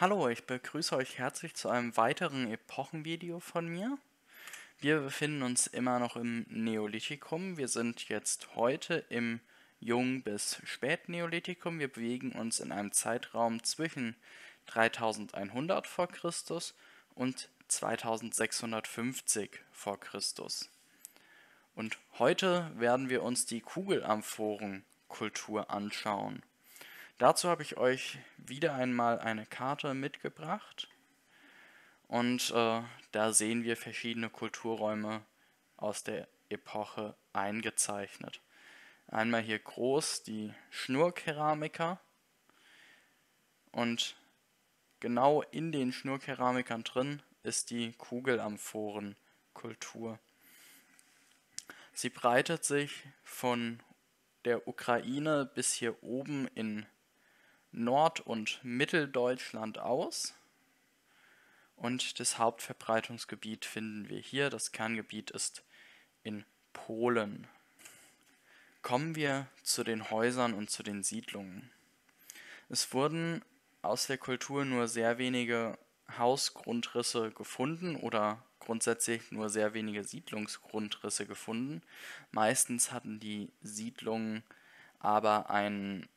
Hallo, ich begrüße euch herzlich zu einem weiteren Epochenvideo von mir. Wir befinden uns immer noch im Neolithikum. Wir sind jetzt heute im Jung- bis Spätneolithikum. Wir bewegen uns in einem Zeitraum zwischen 3100 v. Chr. und 2650 v. Chr. Und heute werden wir uns die Kugelamphorenkultur anschauen. Dazu habe ich euch wieder einmal eine Karte mitgebracht und äh, da sehen wir verschiedene Kulturräume aus der Epoche eingezeichnet. Einmal hier groß die Schnurkeramiker und genau in den Schnurkeramikern drin ist die Kugelamphorenkultur. Sie breitet sich von der Ukraine bis hier oben in Nord- und Mitteldeutschland aus. Und das Hauptverbreitungsgebiet finden wir hier. Das Kerngebiet ist in Polen. Kommen wir zu den Häusern und zu den Siedlungen. Es wurden aus der Kultur nur sehr wenige Hausgrundrisse gefunden oder grundsätzlich nur sehr wenige Siedlungsgrundrisse gefunden. Meistens hatten die Siedlungen aber einen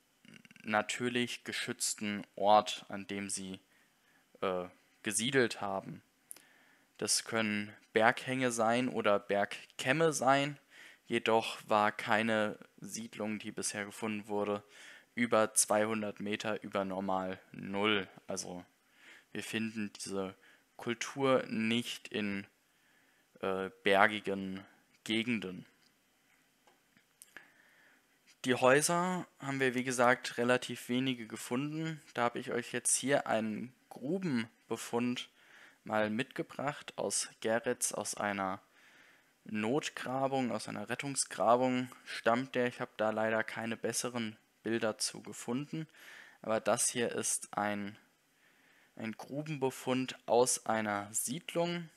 natürlich geschützten Ort, an dem sie äh, gesiedelt haben. Das können Berghänge sein oder Bergkämme sein, jedoch war keine Siedlung, die bisher gefunden wurde, über 200 Meter über normal Null. Also wir finden diese Kultur nicht in äh, bergigen Gegenden. Die Häuser haben wir, wie gesagt, relativ wenige gefunden. Da habe ich euch jetzt hier einen Grubenbefund mal mitgebracht aus Gerritz, aus einer Notgrabung, aus einer Rettungsgrabung stammt der. Ich habe da leider keine besseren Bilder zu gefunden. Aber das hier ist ein, ein Grubenbefund aus einer Siedlung,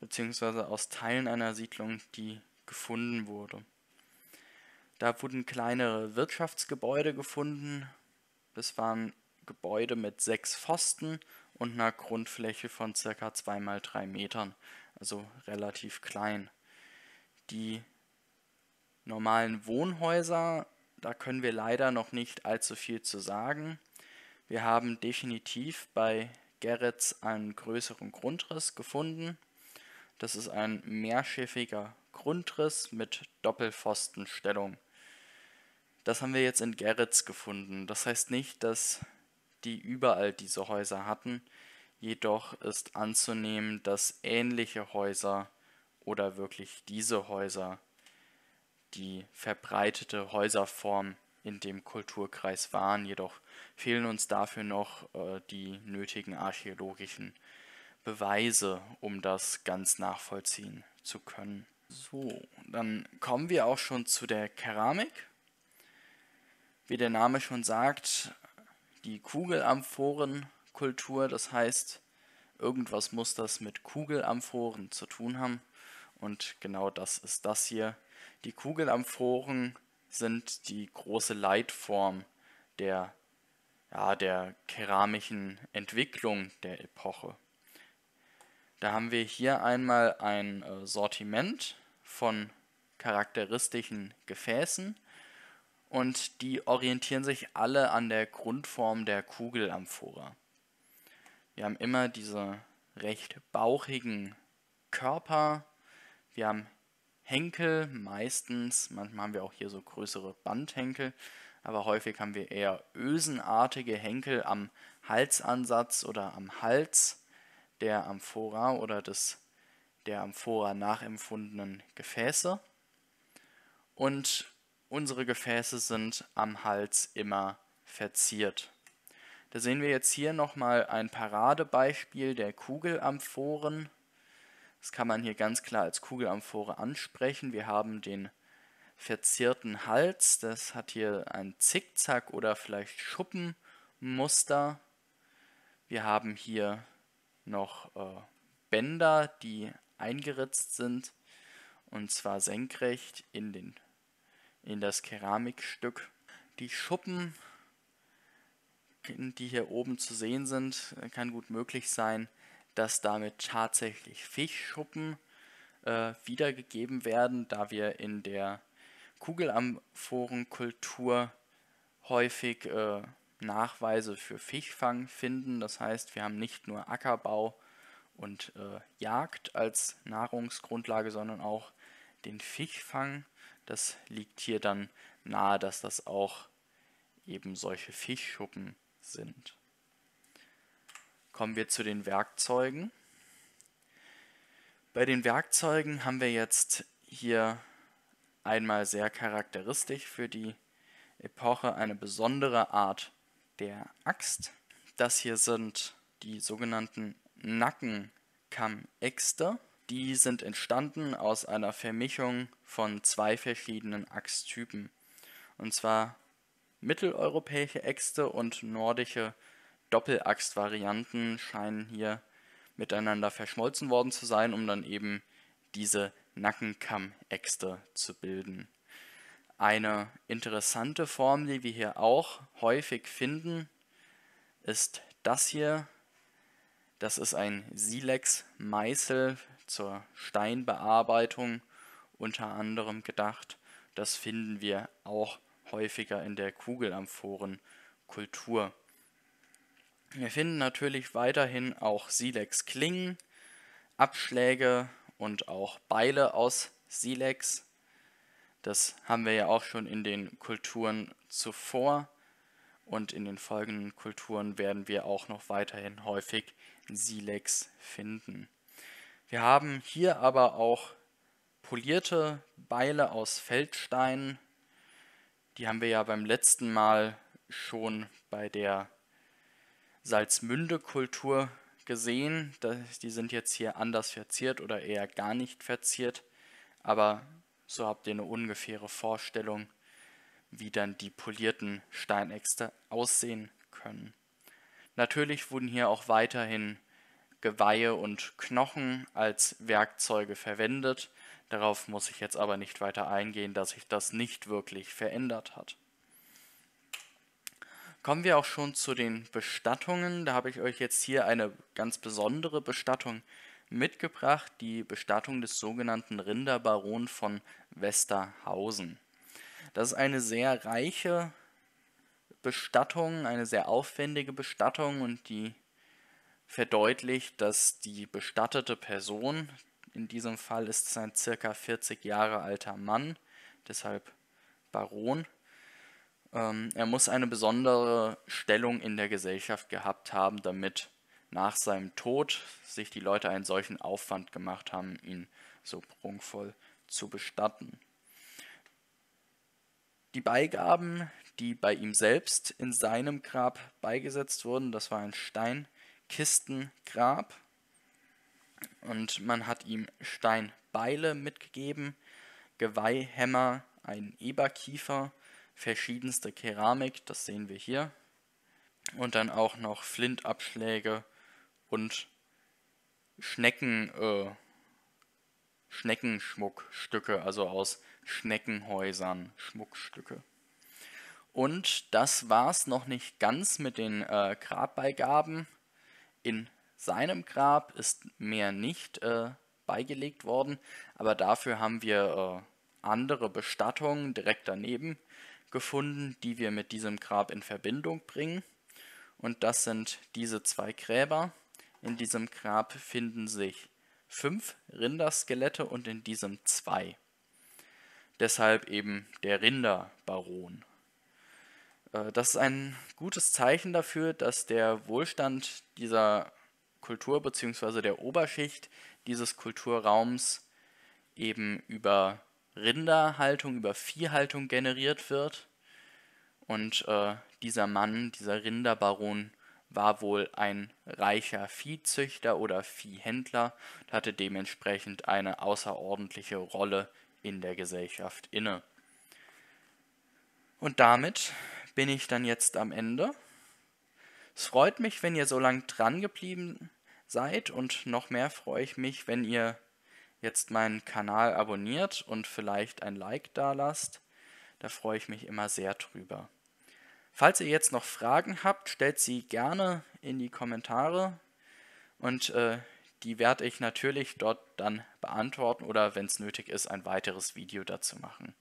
beziehungsweise aus Teilen einer Siedlung, die gefunden wurde. Da wurden kleinere Wirtschaftsgebäude gefunden. Das waren Gebäude mit sechs Pfosten und einer Grundfläche von ca. 2 mal 3 Metern, also relativ klein. Die normalen Wohnhäuser, da können wir leider noch nicht allzu viel zu sagen. Wir haben definitiv bei Gerritz einen größeren Grundriss gefunden. Das ist ein mehrschiffiger Grundriss mit Doppelpfostenstellung. Das haben wir jetzt in Gerritz gefunden. Das heißt nicht, dass die überall diese Häuser hatten. Jedoch ist anzunehmen, dass ähnliche Häuser oder wirklich diese Häuser die verbreitete Häuserform in dem Kulturkreis waren. Jedoch fehlen uns dafür noch äh, die nötigen archäologischen Beweise, um das ganz nachvollziehen zu können. So, dann kommen wir auch schon zu der Keramik wie der Name schon sagt, die Kugelamphorenkultur. Das heißt, irgendwas muss das mit Kugelamphoren zu tun haben. Und genau das ist das hier. Die Kugelamphoren sind die große Leitform der, ja, der keramischen Entwicklung der Epoche. Da haben wir hier einmal ein äh, Sortiment von charakteristischen Gefäßen und die orientieren sich alle an der Grundform der Kugelamphora. Wir haben immer diese recht bauchigen Körper, wir haben Henkel meistens, manchmal haben wir auch hier so größere Bandhenkel, aber häufig haben wir eher ösenartige Henkel am Halsansatz oder am Hals der Amphora oder des der Amphora nachempfundenen Gefäße. Und Unsere Gefäße sind am Hals immer verziert. Da sehen wir jetzt hier nochmal ein Paradebeispiel der Kugelamphoren. Das kann man hier ganz klar als Kugelamphore ansprechen. Wir haben den verzierten Hals. Das hat hier ein Zickzack oder vielleicht Schuppenmuster. Wir haben hier noch äh, Bänder, die eingeritzt sind und zwar senkrecht in den in das Keramikstück. Die Schuppen, die hier oben zu sehen sind, kann gut möglich sein, dass damit tatsächlich Fischschuppen äh, wiedergegeben werden, da wir in der Kugelamphorenkultur häufig äh, Nachweise für Fischfang finden. Das heißt, wir haben nicht nur Ackerbau und äh, Jagd als Nahrungsgrundlage, sondern auch den Fischfang das liegt hier dann nahe, dass das auch eben solche Fischschuppen sind. Kommen wir zu den Werkzeugen. Bei den Werkzeugen haben wir jetzt hier einmal sehr charakteristisch für die Epoche eine besondere Art der Axt. Das hier sind die sogenannten Nackenkammäxte. Die sind entstanden aus einer Vermischung von zwei verschiedenen Axttypen. Und zwar mitteleuropäische Äxte und nordische doppelaxt scheinen hier miteinander verschmolzen worden zu sein, um dann eben diese Nackenkammäxte zu bilden. Eine interessante Form, die wir hier auch häufig finden, ist das hier. Das ist ein Silex-Meißel zur Steinbearbeitung unter anderem gedacht. Das finden wir auch häufiger in der Kugelamphorenkultur. Wir finden natürlich weiterhin auch Silex-Klingen, Abschläge und auch Beile aus Silex. Das haben wir ja auch schon in den Kulturen zuvor und in den folgenden Kulturen werden wir auch noch weiterhin häufig Silex finden. Wir haben hier aber auch polierte Beile aus Feldstein. Die haben wir ja beim letzten Mal schon bei der Salzmünde-Kultur gesehen. Die sind jetzt hier anders verziert oder eher gar nicht verziert. Aber so habt ihr eine ungefähre Vorstellung, wie dann die polierten Steinäxte aussehen können. Natürlich wurden hier auch weiterhin Geweihe und Knochen als Werkzeuge verwendet. Darauf muss ich jetzt aber nicht weiter eingehen, dass sich das nicht wirklich verändert hat. Kommen wir auch schon zu den Bestattungen. Da habe ich euch jetzt hier eine ganz besondere Bestattung mitgebracht, die Bestattung des sogenannten Rinderbaron von Westerhausen. Das ist eine sehr reiche Bestattung, eine sehr aufwendige Bestattung und die verdeutlicht, dass die bestattete Person, in diesem Fall ist es ein circa 40 Jahre alter Mann, deshalb Baron, ähm, er muss eine besondere Stellung in der Gesellschaft gehabt haben, damit nach seinem Tod sich die Leute einen solchen Aufwand gemacht haben, ihn so prunkvoll zu bestatten. Die Beigaben, die bei ihm selbst in seinem Grab beigesetzt wurden, das war ein Stein, Kistengrab. Und man hat ihm Steinbeile mitgegeben, Geweihhämmer, einen Eberkiefer, verschiedenste Keramik, das sehen wir hier. Und dann auch noch Flintabschläge und Schnecken, äh, Schneckenschmuckstücke, also aus Schneckenhäusern Schmuckstücke. Und das war's noch nicht ganz mit den äh, Grabbeigaben. In seinem Grab ist mehr nicht äh, beigelegt worden, aber dafür haben wir äh, andere Bestattungen direkt daneben gefunden, die wir mit diesem Grab in Verbindung bringen. Und das sind diese zwei Gräber. In diesem Grab finden sich fünf Rinderskelette und in diesem zwei. Deshalb eben der Rinderbaron. Äh, das ist ein gutes Zeichen dafür, dass der Wohlstand dieser Kultur bzw. der Oberschicht dieses Kulturraums eben über Rinderhaltung, über Viehhaltung generiert wird. Und äh, dieser Mann, dieser Rinderbaron, war wohl ein reicher Viehzüchter oder Viehhändler und hatte dementsprechend eine außerordentliche Rolle in der Gesellschaft inne. Und damit bin ich dann jetzt am Ende. Es freut mich, wenn ihr so lange dran geblieben seid und noch mehr freue ich mich, wenn ihr jetzt meinen Kanal abonniert und vielleicht ein Like da lasst. Da freue ich mich immer sehr drüber. Falls ihr jetzt noch Fragen habt, stellt sie gerne in die Kommentare und äh, die werde ich natürlich dort dann beantworten oder wenn es nötig ist, ein weiteres Video dazu machen.